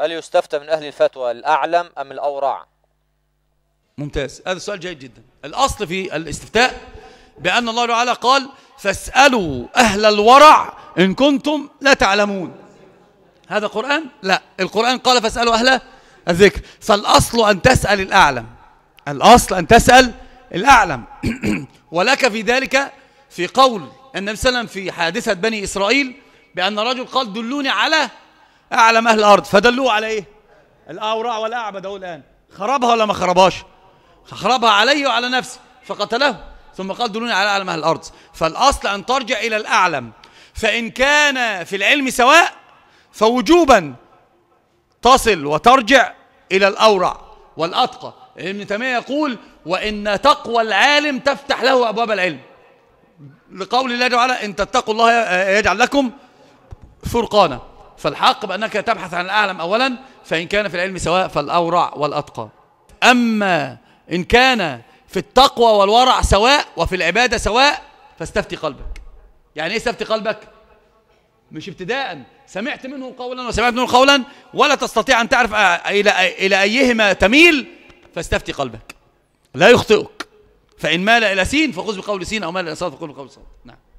هل يستفتى من أهل الفتوى الأعلم أم الأورع ممتاز هذا السؤال جيد جدا الأصل في الاستفتاء بأن الله تعالى قال فاسألوا أهل الورع إن كنتم لا تعلمون هذا قرآن؟ لا القرآن قال فاسألوا أهل الذكر فالأصل أن تسأل الأعلم الأصل أن تسأل الأعلم ولك في ذلك في قول النبي صلى الله عليه وسلم في حادثة بني إسرائيل بأن رجل قال دلوني على اعلم اهل الارض فدلوه على ايه الاوراع والاعبد اهو الان خربها ولا ما خربهاش خربها علي وعلى نفسي فقتله ثم قال دلوني على اعلم اهل الارض فالاصل ان ترجع الى الاعلم فان كان في العلم سواء فوجوبا تصل وترجع الى الاورع والاتقى ابن تيميه يقول وان تقوى العالم تفتح له ابواب العلم لقول الله تعالى ان تتقوا الله يجعل لكم فرقانا فالحق بأنك تبحث عن الأعلم أولا فإن كان في العلم سواء فالأورع والأتقى أما إن كان في التقوى والورع سواء وفي العبادة سواء فاستفتي قلبك يعني إيه استفتي قلبك؟ مش ابتداء سمعت منه قولا وسمعت منه قولا ولا تستطيع أن تعرف إلى, إلى أيهما تميل فاستفتي قلبك لا يخطئك فإن مال إلى سين فخذ بقول سين أو مال إلى صاد فخذ بقول صاد نعم